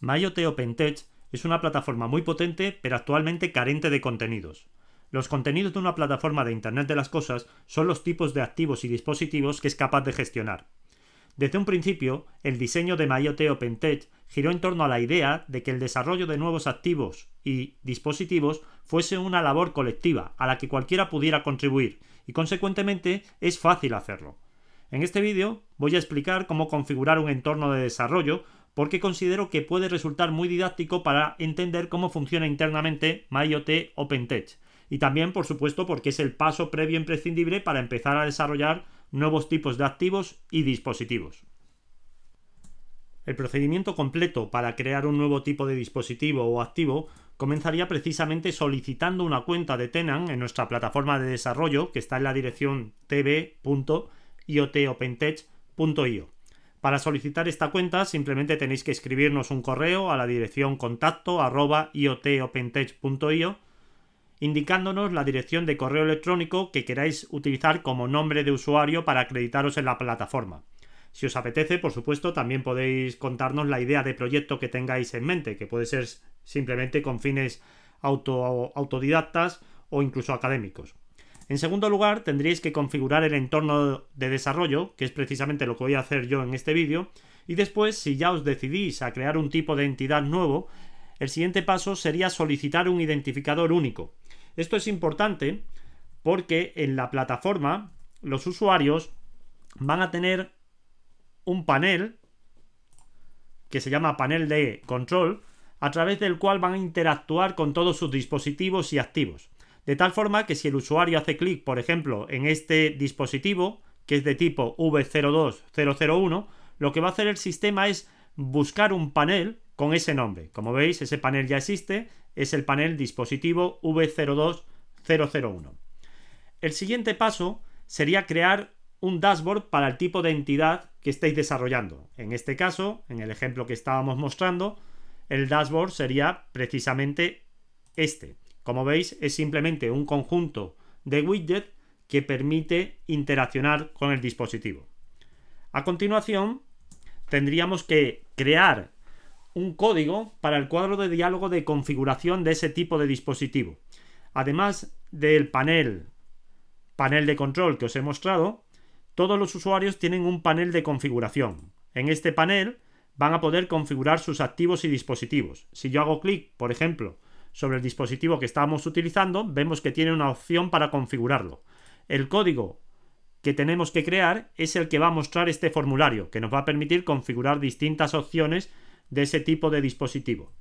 MyOT OpenTech es una plataforma muy potente, pero actualmente carente de contenidos. Los contenidos de una plataforma de Internet de las Cosas son los tipos de activos y dispositivos que es capaz de gestionar. Desde un principio, el diseño de MyOT OpenTech giró en torno a la idea de que el desarrollo de nuevos activos y dispositivos fuese una labor colectiva a la que cualquiera pudiera contribuir y consecuentemente es fácil hacerlo. En este vídeo voy a explicar cómo configurar un entorno de desarrollo porque considero que puede resultar muy didáctico para entender cómo funciona internamente MyOT OpenTech Y también, por supuesto, porque es el paso previo imprescindible para empezar a desarrollar nuevos tipos de activos y dispositivos. El procedimiento completo para crear un nuevo tipo de dispositivo o activo comenzaría precisamente solicitando una cuenta de Tenant en nuestra plataforma de desarrollo que está en la dirección tb.iotopentech.io. Para solicitar esta cuenta simplemente tenéis que escribirnos un correo a la dirección contacto arroba indicándonos la dirección de correo electrónico que queráis utilizar como nombre de usuario para acreditaros en la plataforma. Si os apetece, por supuesto, también podéis contarnos la idea de proyecto que tengáis en mente, que puede ser simplemente con fines auto, autodidactas o incluso académicos. En segundo lugar, tendréis que configurar el entorno de desarrollo, que es precisamente lo que voy a hacer yo en este vídeo, y después, si ya os decidís a crear un tipo de entidad nuevo, el siguiente paso sería solicitar un identificador único. Esto es importante porque en la plataforma los usuarios van a tener un panel que se llama panel de control, a través del cual van a interactuar con todos sus dispositivos y activos. De tal forma que si el usuario hace clic, por ejemplo, en este dispositivo, que es de tipo V02001, lo que va a hacer el sistema es buscar un panel con ese nombre. Como veis, ese panel ya existe, es el panel dispositivo V02001. El siguiente paso sería crear un dashboard para el tipo de entidad que estéis desarrollando. En este caso, en el ejemplo que estábamos mostrando, el dashboard sería precisamente este. Como veis, es simplemente un conjunto de widgets que permite interaccionar con el dispositivo. A continuación, tendríamos que crear un código para el cuadro de diálogo de configuración de ese tipo de dispositivo. Además del panel, panel de control que os he mostrado, todos los usuarios tienen un panel de configuración. En este panel van a poder configurar sus activos y dispositivos. Si yo hago clic, por ejemplo, sobre el dispositivo que estábamos utilizando, vemos que tiene una opción para configurarlo. El código que tenemos que crear es el que va a mostrar este formulario, que nos va a permitir configurar distintas opciones de ese tipo de dispositivo.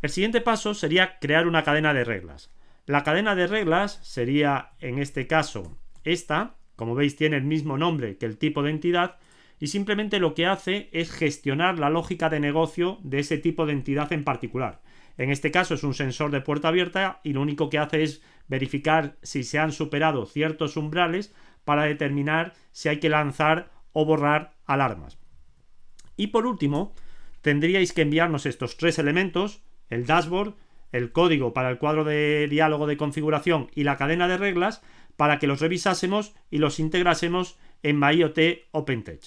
El siguiente paso sería crear una cadena de reglas. La cadena de reglas sería, en este caso, esta. Como veis, tiene el mismo nombre que el tipo de entidad y simplemente lo que hace es gestionar la lógica de negocio de ese tipo de entidad en particular. En este caso es un sensor de puerta abierta y lo único que hace es verificar si se han superado ciertos umbrales para determinar si hay que lanzar o borrar alarmas. Y por último, tendríais que enviarnos estos tres elementos, el dashboard, el código para el cuadro de diálogo de configuración y la cadena de reglas, para que los revisásemos y los integrásemos en MyOT OpenTech.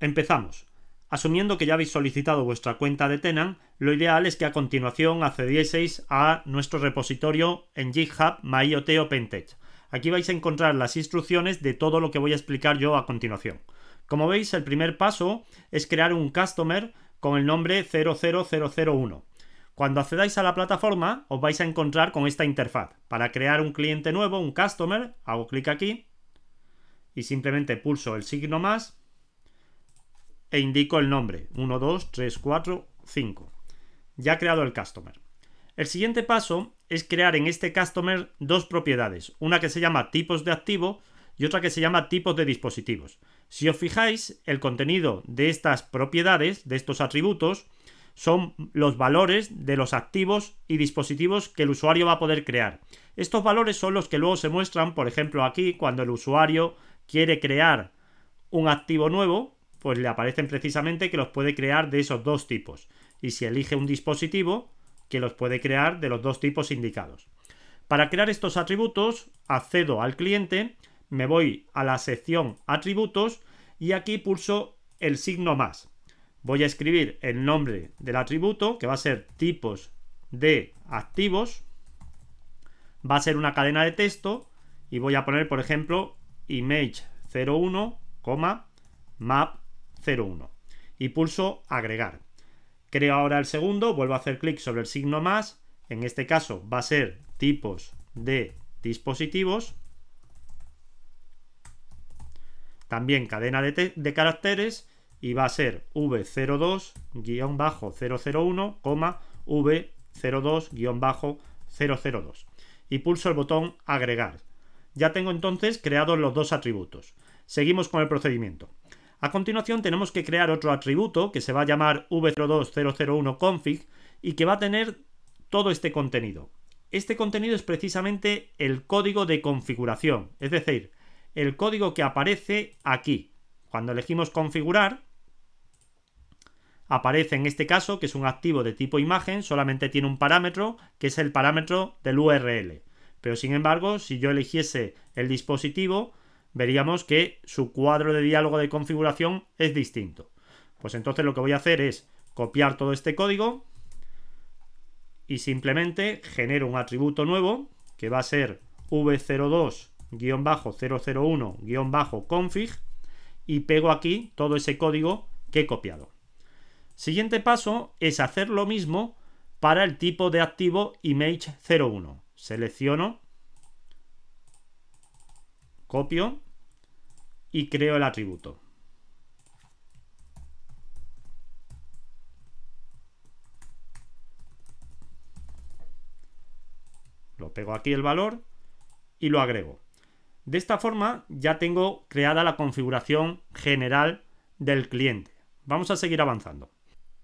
Empezamos. Asumiendo que ya habéis solicitado vuestra cuenta de Tenant, lo ideal es que a continuación accedieseis a nuestro repositorio en GitHub MyOT OpenTech. Aquí vais a encontrar las instrucciones de todo lo que voy a explicar yo a continuación. Como veis, el primer paso es crear un customer con el nombre 00001. Cuando accedáis a la plataforma, os vais a encontrar con esta interfaz. Para crear un cliente nuevo, un customer, hago clic aquí y simplemente pulso el signo más e indico el nombre 1, 2, 3, 4, 5. Ya creado el customer. El siguiente paso es crear en este customer dos propiedades, una que se llama tipos de activo y otra que se llama tipos de dispositivos. Si os fijáis, el contenido de estas propiedades, de estos atributos, son los valores de los activos y dispositivos que el usuario va a poder crear. Estos valores son los que luego se muestran, por ejemplo, aquí cuando el usuario quiere crear un activo nuevo, pues le aparecen precisamente que los puede crear de esos dos tipos. Y si elige un dispositivo, que los puede crear de los dos tipos indicados. Para crear estos atributos, accedo al cliente, me voy a la sección atributos y aquí pulso el signo más. Voy a escribir el nombre del atributo, que va a ser tipos de activos. Va a ser una cadena de texto y voy a poner, por ejemplo, image 01, map y pulso agregar. Creo ahora el segundo, vuelvo a hacer clic sobre el signo más, en este caso va a ser tipos de dispositivos, también cadena de, de caracteres y va a ser v02-001, v02-002. Y pulso el botón agregar. Ya tengo entonces creados los dos atributos. Seguimos con el procedimiento. A continuación tenemos que crear otro atributo que se va a llamar v02001config y que va a tener todo este contenido. Este contenido es precisamente el código de configuración, es decir, el código que aparece aquí. Cuando elegimos configurar, aparece en este caso, que es un activo de tipo imagen, solamente tiene un parámetro, que es el parámetro del URL. Pero sin embargo, si yo eligiese el dispositivo, veríamos que su cuadro de diálogo de configuración es distinto. Pues entonces lo que voy a hacer es copiar todo este código y simplemente genero un atributo nuevo que va a ser v02-001-config y pego aquí todo ese código que he copiado. Siguiente paso es hacer lo mismo para el tipo de activo image01. Selecciono Copio y creo el atributo. Lo pego aquí el valor y lo agrego. De esta forma ya tengo creada la configuración general del cliente. Vamos a seguir avanzando.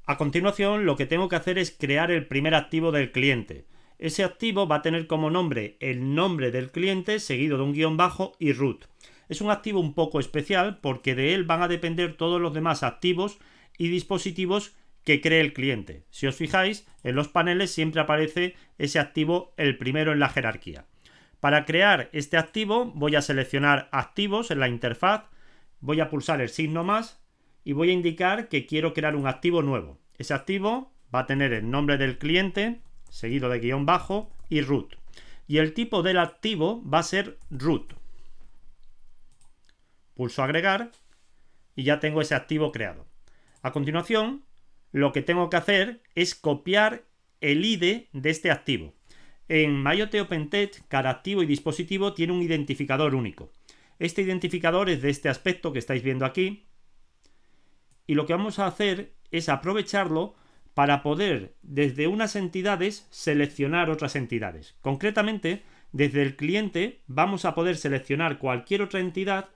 A continuación lo que tengo que hacer es crear el primer activo del cliente. Ese activo va a tener como nombre el nombre del cliente seguido de un guión bajo y root. Es un activo un poco especial porque de él van a depender todos los demás activos y dispositivos que cree el cliente. Si os fijáis, en los paneles siempre aparece ese activo el primero en la jerarquía. Para crear este activo voy a seleccionar activos en la interfaz, voy a pulsar el signo más y voy a indicar que quiero crear un activo nuevo. Ese activo va a tener el nombre del cliente, seguido de guión bajo y root. Y el tipo del activo va a ser root. Pulso agregar y ya tengo ese activo creado. A continuación, lo que tengo que hacer es copiar el ID de este activo. En MyOT OpenTet, cada activo y dispositivo tiene un identificador único. Este identificador es de este aspecto que estáis viendo aquí. Y lo que vamos a hacer es aprovecharlo para poder desde unas entidades seleccionar otras entidades. Concretamente, desde el cliente vamos a poder seleccionar cualquier otra entidad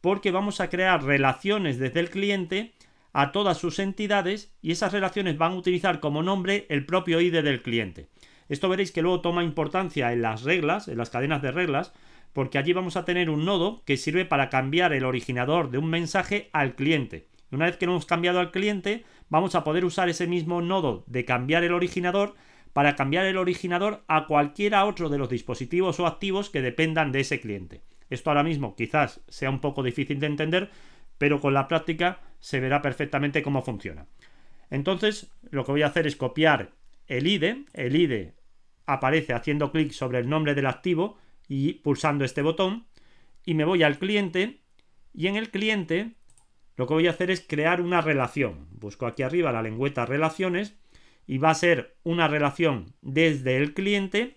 porque vamos a crear relaciones desde el cliente a todas sus entidades y esas relaciones van a utilizar como nombre el propio ID del cliente. Esto veréis que luego toma importancia en las reglas, en las cadenas de reglas, porque allí vamos a tener un nodo que sirve para cambiar el originador de un mensaje al cliente. Una vez que lo hemos cambiado al cliente, vamos a poder usar ese mismo nodo de cambiar el originador para cambiar el originador a cualquiera otro de los dispositivos o activos que dependan de ese cliente. Esto ahora mismo quizás sea un poco difícil de entender, pero con la práctica se verá perfectamente cómo funciona. Entonces, lo que voy a hacer es copiar el ID, e. El IDE aparece haciendo clic sobre el nombre del activo y pulsando este botón. Y me voy al cliente y en el cliente lo que voy a hacer es crear una relación. Busco aquí arriba la lengüeta relaciones y va a ser una relación desde el cliente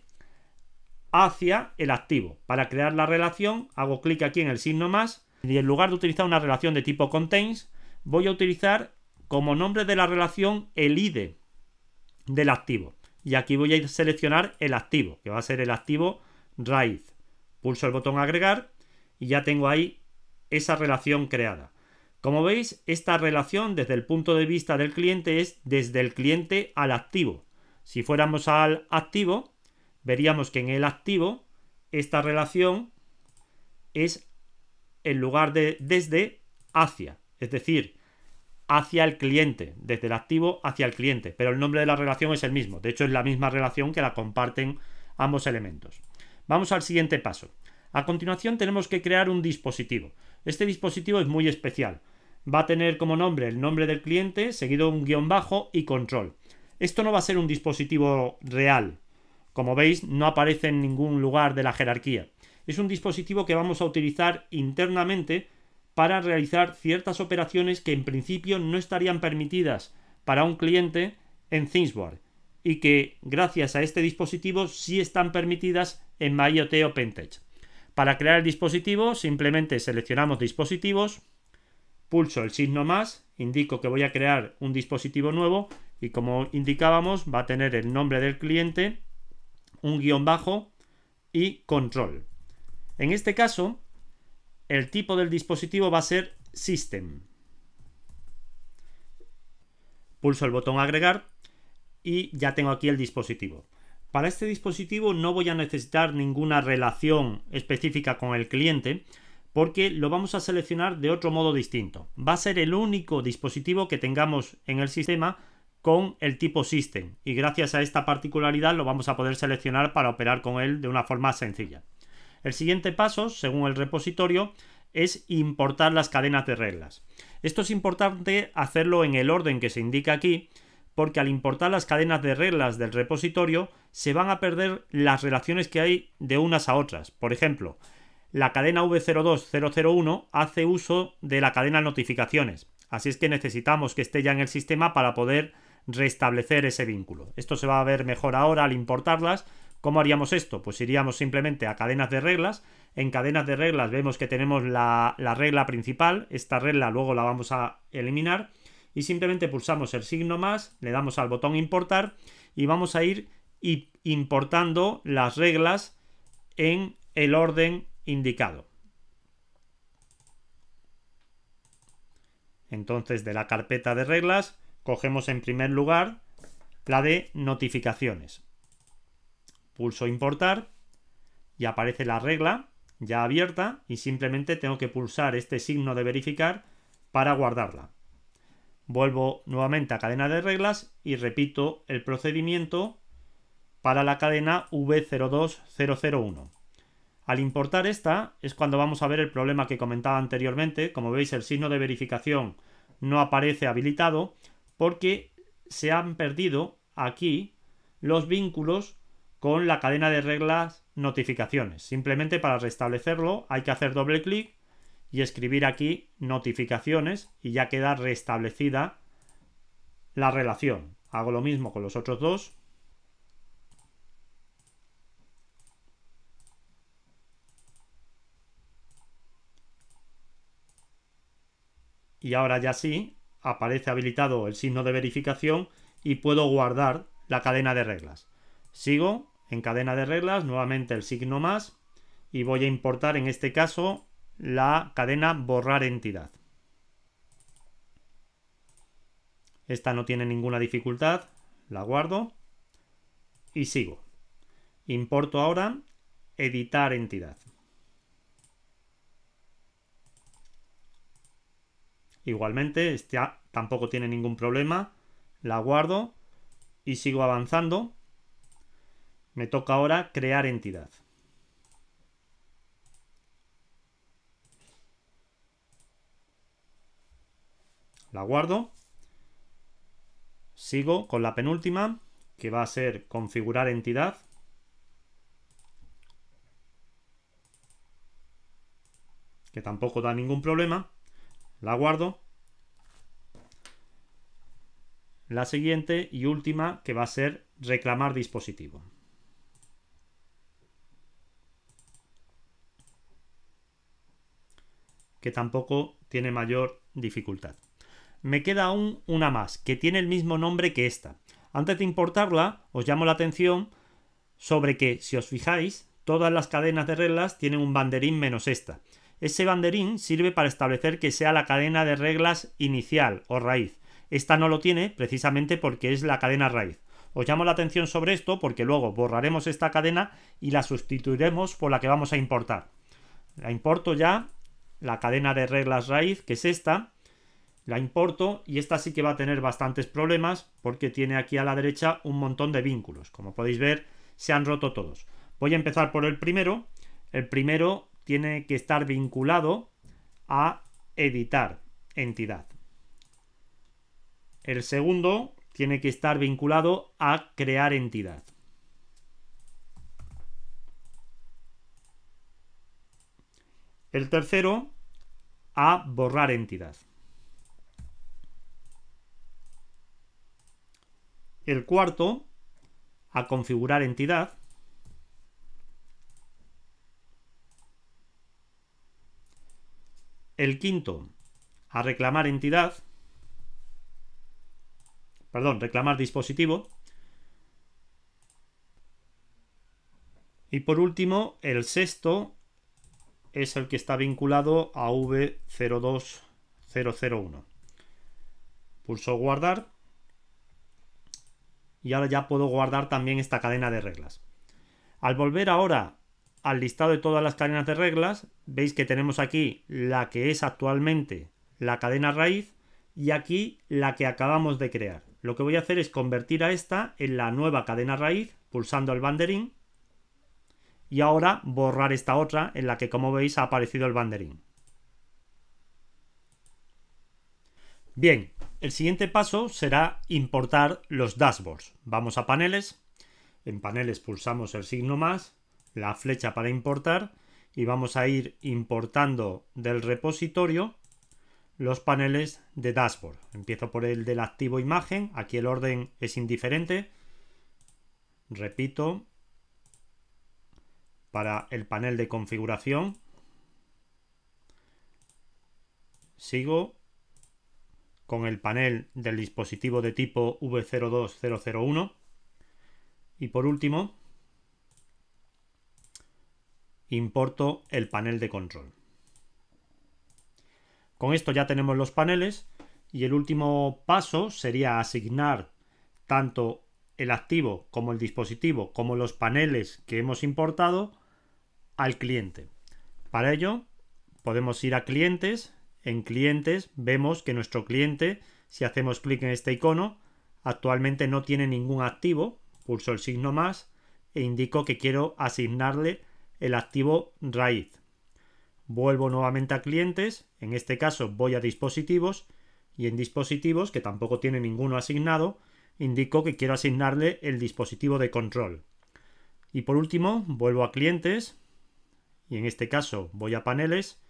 hacia el activo. Para crear la relación hago clic aquí en el signo más y en lugar de utilizar una relación de tipo contains voy a utilizar como nombre de la relación el ID del activo. Y aquí voy a seleccionar el activo, que va a ser el activo raíz Pulso el botón agregar y ya tengo ahí esa relación creada. Como veis, esta relación desde el punto de vista del cliente es desde el cliente al activo. Si fuéramos al activo, veríamos que en el activo esta relación es en lugar de desde hacia, es decir, hacia el cliente, desde el activo hacia el cliente, pero el nombre de la relación es el mismo, de hecho es la misma relación que la comparten ambos elementos. Vamos al siguiente paso. A continuación tenemos que crear un dispositivo. Este dispositivo es muy especial. Va a tener como nombre el nombre del cliente, seguido un guión bajo y control. Esto no va a ser un dispositivo real. Como veis, no aparece en ningún lugar de la jerarquía. Es un dispositivo que vamos a utilizar internamente para realizar ciertas operaciones que en principio no estarían permitidas para un cliente en Thingsboard y que gracias a este dispositivo sí están permitidas en MyOT OpenText. Para crear el dispositivo simplemente seleccionamos dispositivos, pulso el signo más, indico que voy a crear un dispositivo nuevo y como indicábamos va a tener el nombre del cliente, un guión bajo y control. En este caso, el tipo del dispositivo va a ser System. Pulso el botón agregar y ya tengo aquí el dispositivo. Para este dispositivo no voy a necesitar ninguna relación específica con el cliente porque lo vamos a seleccionar de otro modo distinto. Va a ser el único dispositivo que tengamos en el sistema con el tipo System y gracias a esta particularidad lo vamos a poder seleccionar para operar con él de una forma sencilla. El siguiente paso, según el repositorio, es importar las cadenas de reglas. Esto es importante hacerlo en el orden que se indica aquí, porque al importar las cadenas de reglas del repositorio se van a perder las relaciones que hay de unas a otras. Por ejemplo, la cadena V02001 hace uso de la cadena notificaciones, así es que necesitamos que esté ya en el sistema para poder restablecer ese vínculo. Esto se va a ver mejor ahora al importarlas. ¿Cómo haríamos esto? Pues iríamos simplemente a cadenas de reglas. En cadenas de reglas vemos que tenemos la, la regla principal. Esta regla luego la vamos a eliminar. Y simplemente pulsamos el signo más, le damos al botón importar y vamos a ir y importando las reglas en el orden indicado. Entonces de la carpeta de reglas cogemos en primer lugar la de notificaciones. Pulso importar y aparece la regla ya abierta y simplemente tengo que pulsar este signo de verificar para guardarla. Vuelvo nuevamente a cadena de reglas y repito el procedimiento para la cadena V02001. Al importar esta es cuando vamos a ver el problema que comentaba anteriormente. Como veis el signo de verificación no aparece habilitado porque se han perdido aquí los vínculos con la cadena de reglas notificaciones. Simplemente para restablecerlo hay que hacer doble clic y escribir aquí notificaciones y ya queda restablecida la relación. Hago lo mismo con los otros dos. y ahora ya sí aparece habilitado el signo de verificación y puedo guardar la cadena de reglas. Sigo en cadena de reglas, nuevamente el signo más y voy a importar en este caso la cadena borrar entidad. Esta no tiene ninguna dificultad, la guardo y sigo. Importo ahora editar entidad. Igualmente, ya tampoco tiene ningún problema. La guardo y sigo avanzando. Me toca ahora crear entidad. La guardo. Sigo con la penúltima, que va a ser configurar entidad. Que tampoco da ningún problema. La guardo. La siguiente y última que va a ser reclamar dispositivo. Que tampoco tiene mayor dificultad. Me queda aún una más, que tiene el mismo nombre que esta. Antes de importarla, os llamo la atención sobre que, si os fijáis, todas las cadenas de reglas tienen un banderín menos esta. Ese banderín sirve para establecer que sea la cadena de reglas inicial o raíz. Esta no lo tiene precisamente porque es la cadena raíz. Os llamo la atención sobre esto porque luego borraremos esta cadena y la sustituiremos por la que vamos a importar. La importo ya, la cadena de reglas raíz, que es esta, la importo y esta sí que va a tener bastantes problemas porque tiene aquí a la derecha un montón de vínculos. Como podéis ver, se han roto todos. Voy a empezar por el primero. El primero tiene que estar vinculado a editar entidad. El segundo tiene que estar vinculado a crear entidad. El tercero a borrar entidad. El cuarto a configurar entidad. El quinto, a reclamar entidad. Perdón, reclamar dispositivo. Y por último, el sexto es el que está vinculado a V02001. Pulso guardar. Y ahora ya puedo guardar también esta cadena de reglas. Al volver ahora al listado de todas las cadenas de reglas, veis que tenemos aquí la que es actualmente la cadena raíz y aquí la que acabamos de crear. Lo que voy a hacer es convertir a esta en la nueva cadena raíz pulsando el banderín y ahora borrar esta otra en la que como veis ha aparecido el banderín. Bien, el siguiente paso será importar los dashboards. Vamos a paneles, en paneles pulsamos el signo más la flecha para importar y vamos a ir importando del repositorio los paneles de dashboard. Empiezo por el del activo imagen, aquí el orden es indiferente. Repito, para el panel de configuración. Sigo con el panel del dispositivo de tipo V02001. Y por último, importo el panel de control. Con esto ya tenemos los paneles y el último paso sería asignar tanto el activo como el dispositivo como los paneles que hemos importado al cliente. Para ello podemos ir a clientes, en clientes vemos que nuestro cliente, si hacemos clic en este icono, actualmente no tiene ningún activo, pulso el signo más e indico que quiero asignarle el activo raíz. Vuelvo nuevamente a clientes, en este caso voy a dispositivos y en dispositivos, que tampoco tiene ninguno asignado, indico que quiero asignarle el dispositivo de control. Y por último, vuelvo a clientes y en este caso voy a paneles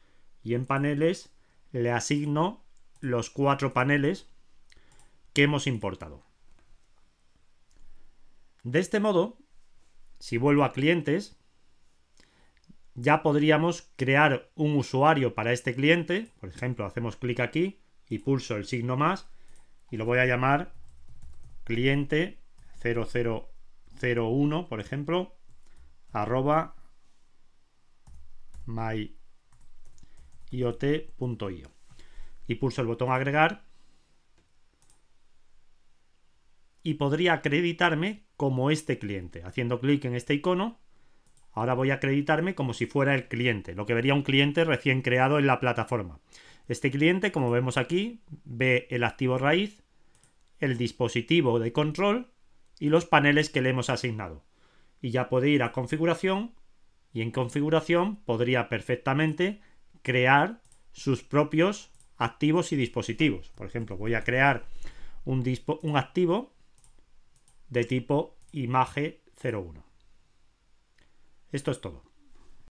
y en paneles le asigno los cuatro paneles que hemos importado. De este modo, si vuelvo a clientes, ya podríamos crear un usuario para este cliente. Por ejemplo, hacemos clic aquí y pulso el signo más y lo voy a llamar cliente 0001, por ejemplo, arroba myiot.io. Y pulso el botón agregar y podría acreditarme como este cliente, haciendo clic en este icono Ahora voy a acreditarme como si fuera el cliente, lo que vería un cliente recién creado en la plataforma. Este cliente, como vemos aquí, ve el activo raíz, el dispositivo de control y los paneles que le hemos asignado. Y ya puede ir a configuración y en configuración podría perfectamente crear sus propios activos y dispositivos. Por ejemplo, voy a crear un, un activo de tipo imagen 01. Esto es todo.